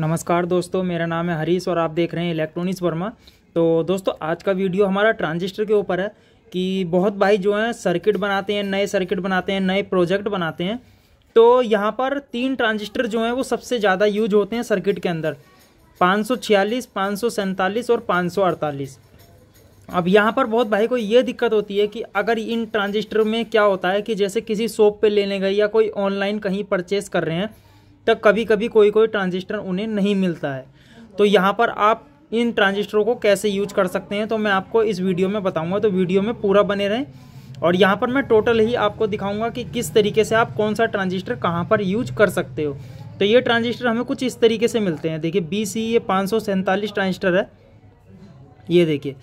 नमस्कार दोस्तों मेरा नाम है हरीश और आप देख रहे हैं इलेक्ट्रॉनिक्स वर्मा तो दोस्तों आज का वीडियो हमारा ट्रांजिस्टर के ऊपर है कि बहुत भाई जो हैं सर्किट बनाते हैं नए सर्किट बनाते हैं नए प्रोजेक्ट बनाते हैं तो यहाँ पर तीन ट्रांजिस्टर जो हैं वो सबसे ज़्यादा यूज होते हैं सर्किट के अंदर पाँच सौ छियालीस पाँच सौ सैंतालीस और पाँच सौ अड़तालीस अब यहाँ पर बहुत भाई को ये दिक्कत होती है कि अगर इन ट्रांजिस्टर में क्या होता है कि जैसे किसी शॉप पे लेने गए या कोई ऑनलाइन कहीं परचेस कर रहे हैं तक कभी कभी कोई कोई ट्रांजिस्टर उन्हें नहीं मिलता है तो यहाँ पर आप इन ट्रांजिस्टरों को कैसे यूज कर सकते हैं तो मैं आपको इस वीडियो में बताऊँगा तो वीडियो में पूरा बने रहें और यहाँ पर मैं टोटल ही आपको दिखाऊंगा कि किस तरीके से आप कौन सा ट्रांजिस्टर कहाँ पर यूज कर सकते हो तो ये ट्रांजिस्टर हमें कुछ इस तरीके से मिलते हैं देखिए बी सी e ये पाँच ट्रांजिस्टर है ये देखिए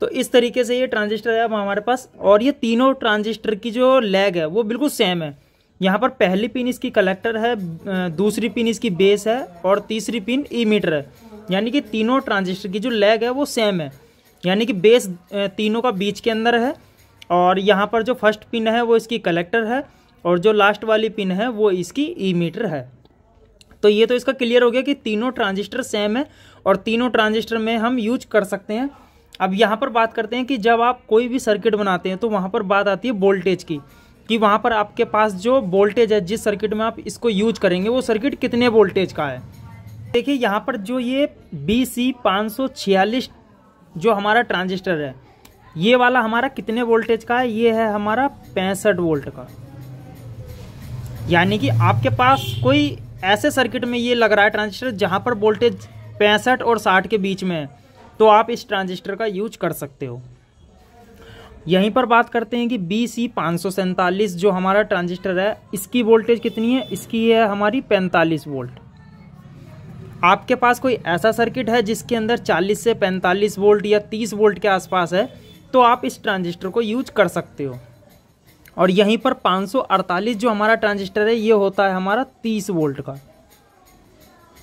तो इस तरीके से ये ट्रांजिस्टर है अब हमारे पास और ये तीनों ट्रांजिस्टर की जो लैग है वो बिल्कुल सेम है यहाँ पर पहली पिन इसकी कलेक्टर है दूसरी पिन इसकी बेस है और तीसरी पिन ई मीटर है यानी कि तीनों ट्रांजिस्टर की जो लेग है वो सेम है यानी कि बेस तीनों का बीच के अंदर है और यहाँ पर जो फर्स्ट पिन है वो इसकी कलेक्टर है और जो लास्ट वाली पिन है वो इसकी ई मीटर है तो ये तो इसका क्लियर हो गया कि तीनों ट्रांजिस्टर सेम है और तीनों ट्रांजिस्टर में हम यूज कर सकते हैं अब यहाँ पर बात करते हैं कि जब आप कोई भी सर्किट बनाते हैं तो वहाँ पर बात आती है वोल्टेज की कि वहाँ पर आपके पास जो वोल्टेज है जिस सर्किट में आप इसको यूज करेंगे वो सर्किट कितने वोल्टेज का है देखिए यहाँ पर जो ये बी सी जो हमारा ट्रांजिस्टर है ये वाला हमारा कितने वोल्टेज का है ये है हमारा पैंसठ वोल्ट का यानी कि आपके पास कोई ऐसे सर्किट में ये लग रहा है ट्रांजिस्टर जहाँ पर वोल्टेज पैंसठ और साठ के बीच में है तो आप इस ट्रांजिस्टर का यूज कर सकते हो यहीं पर बात करते हैं कि बी सी पाँच जो हमारा ट्रांजिस्टर है इसकी वोल्टेज कितनी है इसकी है हमारी 45 वोल्ट आपके पास कोई ऐसा सर्किट है जिसके अंदर 40 से 45 वोल्ट या 30 वोल्ट के आसपास है तो आप इस ट्रांजिस्टर को यूज कर सकते हो और यहीं पर 548 जो हमारा ट्रांजिस्टर है ये होता है हमारा 30 वोल्ट का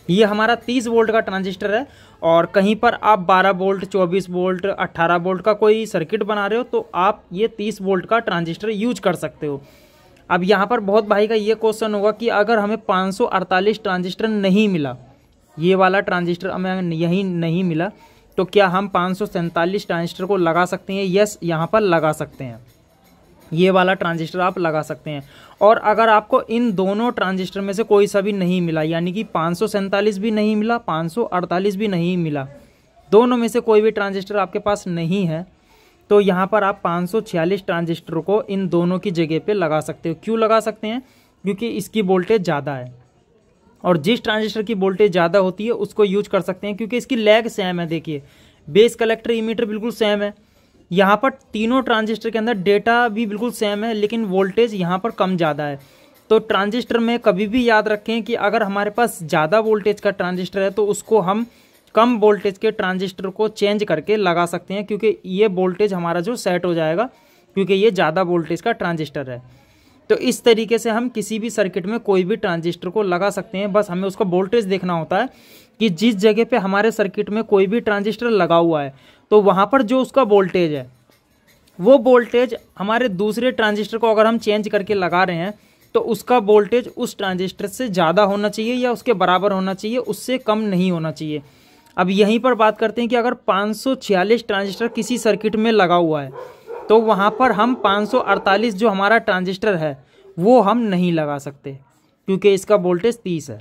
ये हमारा 30 वोल्ट का ट्रांजिस्टर है और कहीं पर आप 12 वोल्ट 24 वोल्ट 18 वोल्ट का कोई सर्किट बना रहे हो तो आप ये 30 वोल्ट का ट्रांजिस्टर यूज कर सकते हो अब यहाँ पर बहुत भाई का ये क्वेश्चन होगा कि अगर हमें 548 ट्रांजिस्टर नहीं मिला ये वाला ट्रांजिस्टर हमें यहीं नहीं मिला तो क्या हम पाँच ट्रांजिस्टर को लगा सकते हैं यस यहाँ पर लगा सकते हैं ये वाला ट्रांजिस्टर आप लगा सकते हैं और अगर आपको इन दोनों ट्रांजिस्टर में से कोई सा भी नहीं मिला यानी कि पाँच भी नहीं मिला पाँच भी नहीं मिला दोनों में से कोई भी ट्रांजिस्टर आपके पास नहीं है तो यहाँ पर आप 546 ट्रांजिस्टर को इन दोनों की जगह पे लगा सकते हो क्यों लगा सकते हैं क्योंकि इसकी वोल्टेज ज़्यादा है और जिस ट्रांजिस्टर की वोल्टेज ज़्यादा होती है उसको यूज कर सकते हैं क्योंकि इसकी लैग सेम है देखिए बेस कलेक्टर इमीटर बिल्कुल सेम है यहाँ पर तीनों ट्रांजिस्टर के अंदर डेटा भी बिल्कुल सेम है लेकिन वोल्टेज यहाँ पर कम ज़्यादा है तो ट्रांजिस्टर में कभी भी याद रखें कि अगर हमारे पास ज़्यादा वोल्टेज का ट्रांजिस्टर है तो उसको हम कम वोल्टेज के ट्रांजिस्टर को चेंज करके लगा सकते हैं क्योंकि ये वोल्टेज हमारा जो सेट हो जाएगा क्योंकि ये ज़्यादा वोल्टेज का ट्रांजिस्टर है तो इस तरीके से हम किसी भी सर्किट में कोई भी ट्रांजिस्टर को लगा सकते हैं बस हमें उसका वोल्टेज देखना होता है कि जिस जगह पे हमारे सर्किट में कोई भी ट्रांजिस्टर लगा हुआ है तो वहाँ पर जो उसका वोल्टेज है वो वोल्टेज हमारे दूसरे ट्रांजिस्टर को अगर हम चेंज करके लगा रहे हैं तो उसका वोल्टेज उस ट्रांजिस्टर से ज़्यादा होना चाहिए या उसके बराबर होना चाहिए उससे कम नहीं होना चाहिए अब यहीं पर बात करते हैं कि अगर 546 ट्रांजिस्टर किसी सर्किट में लगा हुआ है तो वहाँ पर हम 548 जो हमारा ट्रांजिस्टर है वो हम नहीं लगा सकते क्योंकि इसका वोल्टेज 30 है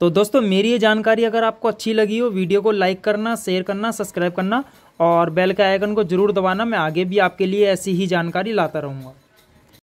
तो दोस्तों मेरी ये जानकारी अगर आपको अच्छी लगी हो वीडियो को लाइक करना शेयर करना सब्सक्राइब करना और बेल के आइकन को जरूर दबाना मैं आगे भी आपके लिए ऐसी ही जानकारी लाता रहूँगा